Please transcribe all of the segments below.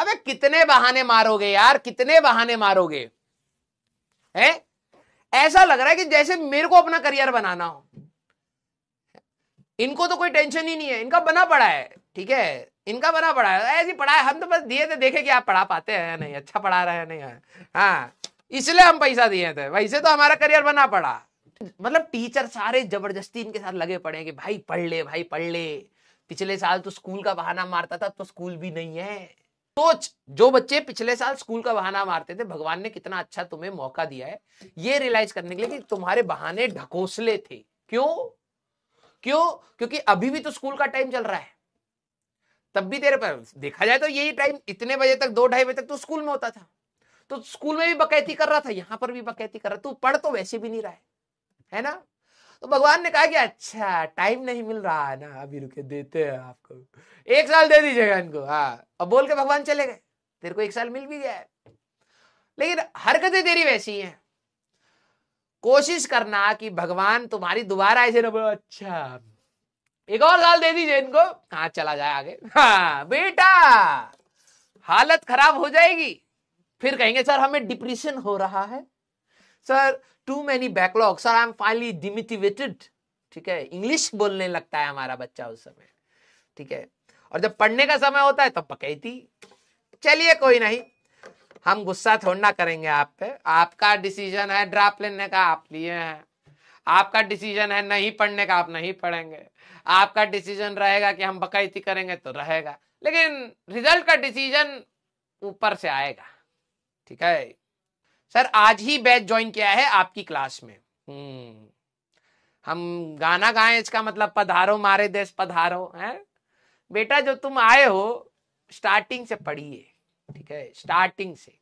अबे कितने बहाने मारोगे यार कितने बहाने मारोगे हैं ऐसा लग रहा है कि जैसे मेरे को अपना करियर बनाना हो इनको तो कोई टेंशन ही नहीं है इनका बना पड़ा है ठीक है इनका बना पड़ा है ऐसी पढ़ा है हम तो बस दिए थे देखे कि आप पढ़ा पाते हैं या नहीं अच्छा पढ़ा रहे हैं नहीं है हाँ।, हाँ इसलिए हम पैसा दिए थे वैसे तो हमारा करियर बना पड़ा मतलब टीचर सारे जबरदस्ती इनके साथ लगे पड़े कि भाई पढ़ ले भाई पढ़ ले पिछले साल तो स्कूल का बहाना मारता था अब तो स्कूल भी नहीं है तो जो बच्चे पिछले साल स्कूल का बहाना मारते थे भगवान ने कितना अच्छा तुम्हें मौका दिया है ये रियलाइज करने के लिए कि तुम्हारे बहाने ढकोसले थे क्यों क्यों क्योंकि अभी भी तो स्कूल का टाइम चल रहा है तब भी तेरे पर देखा जाए तो यही टाइम इतने बजे तक दो ढाई बजे तक तो स्कूल में होता था तो स्कूल में भी बकैती कर रहा था यहां पर भी बकैती कर रहा तू पढ़ तो वैसे भी नहीं रहा है, है ना तो भगवान ने कहा कि अच्छा टाइम नहीं मिल रहा है ना अभी रुके देते हैं आपको एक साल दे दीजिएगा इनको हाँ अब बोल के भगवान चले गए तेरे को एक साल मिल भी गया लेकिन हरकतें तेरी वैसी हैं कोशिश करना कि भगवान तुम्हारी दोबारा ऐसे ना बोलो अच्छा एक और साल दे दीजिए इनको हाँ चला जाए आगे हाँ बेटा हालत खराब हो जाएगी फिर कहेंगे सर हमें डिप्रेशन हो रहा है sir too many backlog sir I am finally demotivated ठीक है इंग्लिश बोलने लगता है हमारा बच्चा उस समय ठीक है और जब पढ़ने का समय होता है तब तो पकैती चलिए कोई नहीं हम गुस्सा थोड़ा ना करेंगे आप पे आपका डिसीजन है ड्राप लेने का आप लिए हैं आपका डिसीजन है नहीं पढ़ने का आप नहीं पढ़ेंगे आपका डिसीजन रहेगा कि हम बकैती करेंगे तो रहेगा लेकिन रिजल्ट का डिसीजन ऊपर से आएगा ठीक है सर आज ही बैच ज्वाइन किया है आपकी क्लास में हम्म। हम गाना गाएं इसका मतलब पधारो मारे देश पधारो है बेटा जो तुम आए हो स्टार्टिंग से पढ़िए ठीक है स्टार्टिंग से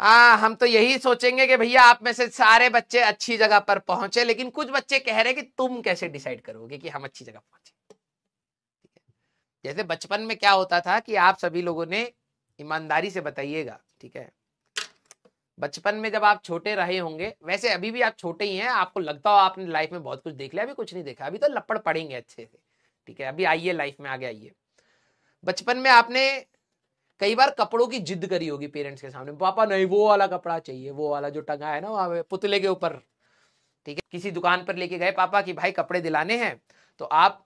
हाँ हम तो यही सोचेंगे कि भैया आप में से सारे बच्चे अच्छी जगह पर पहुंचे लेकिन कुछ बच्चे कह रहे हैं कि तुम कैसे डिसाइड करोगे कि हम अच्छी जगह पहुंचे जैसे बचपन में क्या होता था कि आप सभी लोगों ने ईमानदारी से बताइएगा ठीक है बचपन में जब आप छोटे रहे होंगे वैसे अभी भी आप छोटे ही हैं आपको लगता हो आपने लाइफ में बहुत कुछ देख लिया अभी कुछ नहीं देखा अभी तो लपड़ पड़ेंगे अच्छे से ठीक है अभी आइए लाइफ में आगे आइए बचपन में आपने कई बार कपड़ों की जिद करी होगी पेरेंट्स के सामने पापा नहीं वो वाला कपड़ा चाहिए वो वाला जो टंगा है ना वहाँ पुतले के ऊपर ठीक है किसी दुकान पर लेके गए पापा कि भाई कपड़े दिलाने हैं तो आप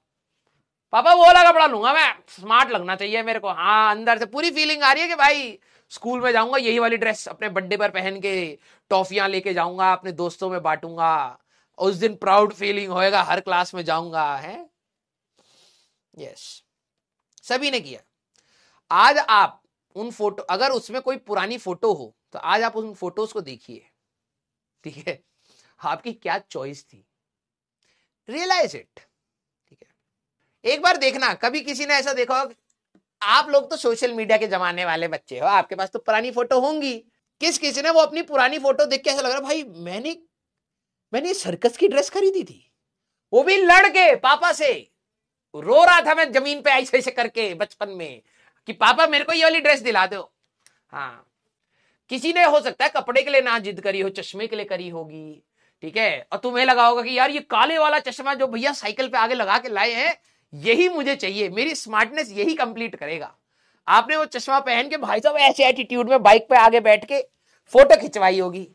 पापा वो वाला कपड़ा लूंगा मैं स्मार्ट लगना चाहिए मेरे को हाँ अंदर से पूरी फीलिंग आ रही है कि भाई स्कूल में जाऊंगा यही वाली ड्रेस अपने बर्थडे पर पहन के टॉफियां लेके जाऊंगा अपने दोस्तों में बांटूंगा उस दिन प्राउड फीलिंग होएगा हर क्लास में जाऊंगा है यस सभी ने किया आज आप उन फोटो अगर उसमें कोई पुरानी फोटो हो तो आज आप उन फोटोज को देखिए ठीक है आपकी क्या चॉइस थी रियलाइज इट एक बार देखना कभी किसी ने ऐसा देखा हो आप लोग तो सोशल मीडिया के जमाने वाले बच्चे हो आपके पास तो पुरानी फोटो होंगी किस किसी ने वो अपनी पुरानी फोटो देख के ऐसा लग रहा भाई मैंने मैंने सर्कस की ड्रेस खरीदी थी वो भी लड़ के पापा से रो रहा था मैं जमीन पे ऐसे ऐसे करके बचपन में कि पापा मेरे को ये वाली ड्रेस दिला दो हाँ किसी ने हो सकता है कपड़े के लिए ना जिद करी हो चश्मे के लिए करी होगी ठीक है और तुम्हें लगा होगा कि यार ये काले वाला चश्मा जो भैया साइकिल पे आगे लगा के लाए हैं यही मुझे चाहिए मेरी स्मार्टनेस यही कंप्लीट करेगा आपने वो चश्मा पहन के भाई साहब ऐसे एटीट्यूड में बाइक पे आगे बैठ के फोटो खिंचवाई होगी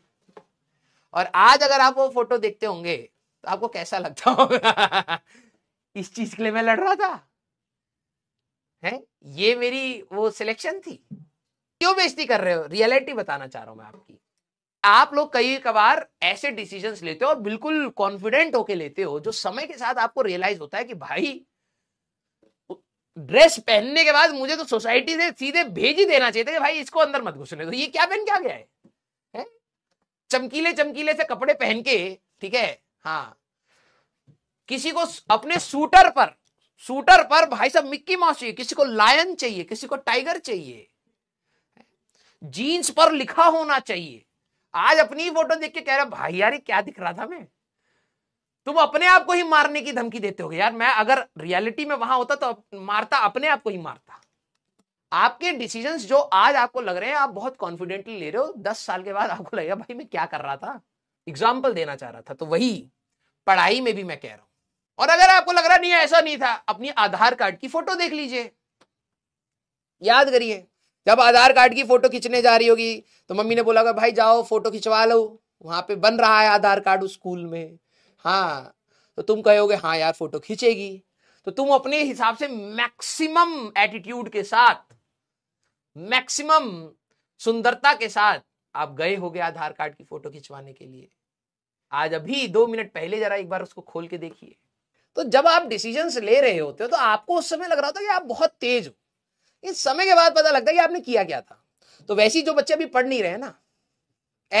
और आज अगर आप वो फोटो देखते होंगे तो आपको कैसा लगता होगा इस चीज के लिए मैं लड़ रहा था है ये मेरी वो सिलेक्शन थी क्यों बेइज्जती कर रहे हो रियलिटी बताना चाह रहा हूं मैं आपकी आप लोग कई कबार ऐसे डिसीजंस लेते हो और बिल्कुल कॉन्फिडेंट होके लेते हो जो समय के साथ आपको रियलाइज होता है कि भाई ड्रेस पहनने के बाद मुझे तो सोसाइटी से सीधे भेज ही देना चाहिए था कि भाई इसको अंदर मत घुसने दो ये क्या पहन क्या गया है, है? चमकीले चमकीले से कपड़े पहन के ठीक है हाँ किसी को अपने सूटर पर सूटर पर भाई साहब मिक्की माउस चाहिए किसी को लायन चाहिए किसी को टाइगर चाहिए जीन्स पर लिखा होना चाहिए आज अपनी फोटो देख के कह रहा भाई यार क्या दिख रहा था मैं तुम अपने आप को ही मारने की धमकी देते हो यार मैं अगर रियलिटी में वहां होता तो मारता अपने आप को ही मारता आपके डिसीजन जो आज आपको लग रहे हैं आप बहुत कॉन्फिडेंटली ले रहे हो दस साल के बाद आपको लगेगा भाई मैं क्या कर रहा था एग्जाम्पल देना चाह रहा था तो वही पढ़ाई में भी मैं कह रहा हूं और अगर आपको लग रहा नहीं ऐसा नहीं था अपनी आधार कार्ड की फोटो देख लीजिए याद करिए जब आधार कार्ड की फोटो खींचने जा रही होगी तो मम्मी ने बोला भाई जाओ फोटो खिंचवा लो वहां पे बन रहा है आधार कार्ड उस स्कूल में हाँ तो तुम कहोगे हाँ यार फोटो खींचेगी तो तुम अपने हिसाब से मैक्सिमम एटीट्यूड के साथ मैक्सिमम सुंदरता के साथ आप गए होगे आधार कार्ड की फोटो खिंचवाने के लिए आज अभी दो मिनट पहले जरा एक बार उसको खोल के देखिए तो जब आप डिसीजन ले रहे होते हो तो आपको उस समय लग रहा होता है कि आप बहुत तेज हो इस समय के बाद पता लगता है कि आपने किया क्या था तो वैसे जो बच्चे अभी पढ़ नहीं रहे ना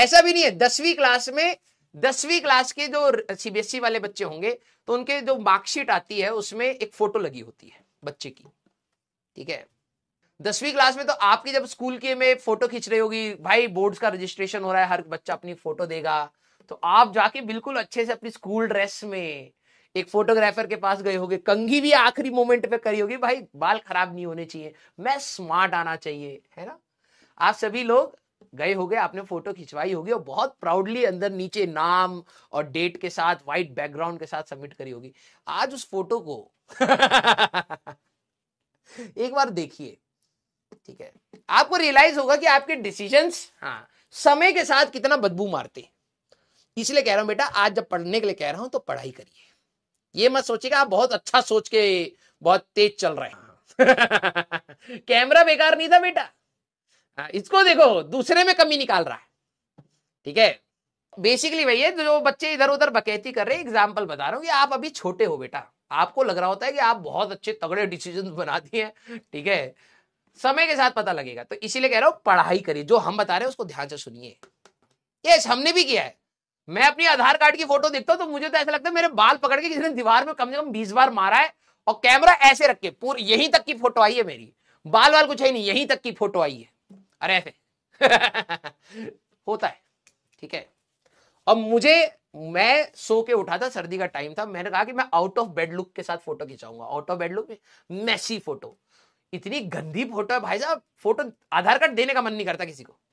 ऐसा भी नहीं है दसवीं क्लास में दसवीं क्लास के जो सीबीएसई e वाले बच्चे होंगे तो उनके जो मार्कशीट आती है उसमें एक फोटो लगी होती है बच्चे की ठीक है दसवीं क्लास में तो आपकी जब स्कूल के में फोटो खींच रही होगी भाई बोर्ड्स का रजिस्ट्रेशन हो रहा है हर बच्चा अपनी फोटो देगा तो आप जाके बिल्कुल अच्छे से अपनी स्कूल ड्रेस में एक फोटोग्राफर के पास गए होगे कंघी भी आखिरी मोमेंट पे करी होगी भाई बाल खराब नहीं होने चाहिए मैं स्मार्ट आना चाहिए है ना आप सभी लोग गए हो गए आपने फोटो खिंचवाई होगी और बहुत प्राउडली अंदर नीचे नाम और डेट के साथ व्हाइट बैकग्राउंड के साथ सबमिट करी होगी आज उस फोटो को एक बार देखिए ठीक है आपको रियलाइज होगा कि आपके डिसीजन हाँ समय के साथ कितना बदबू मारते इसलिए कह रहा हूं बेटा आज जब पढ़ने के लिए कह रहा हूं तो पढ़ाई करिए ये मत सोचिएगा आप बहुत अच्छा सोच के बहुत तेज चल रहे हैं कैमरा बेकार नहीं था बेटा हाँ, इसको देखो दूसरे में कमी निकाल रहा है ठीक है बेसिकली भैया जो बच्चे इधर उधर बकैती कर रहे हैं एग्जाम्पल बता रहा हूँ कि आप अभी छोटे हो बेटा आपको लग रहा होता है कि आप बहुत अच्छे तगड़े डिसीजन बना दिए हैं ठीक है समय के साथ पता लगेगा तो इसीलिए कह रहा हूं पढ़ाई करिए जो हम बता रहे हैं उसको ध्यान से सुनिए यस हमने भी किया है मैं अपनी आधार कार्ड की फोटो देखता हूँ तो मुझे तो ऐसा लगता है मेरे बाल पकड़ के किसी ने दीवार में कम से कम बीस बार मारा है और कैमरा ऐसे रख के पूरी यहीं तक की फोटो आई है मेरी बाल वाल कुछ है नहीं यहीं तक की फोटो आई है अरे ऐसे होता है ठीक है अब मुझे मैं सो के उठा था सर्दी का टाइम था मैंने कहा कि मैं आउट ऑफ बेड लुक के साथ फोटो खिंचाऊंगा आउट ऑफ बेड लुक में मैसी फोटो इतनी गंदी फोटो है भाई साहब फोटो आधार कार्ड देने का मन नहीं करता किसी को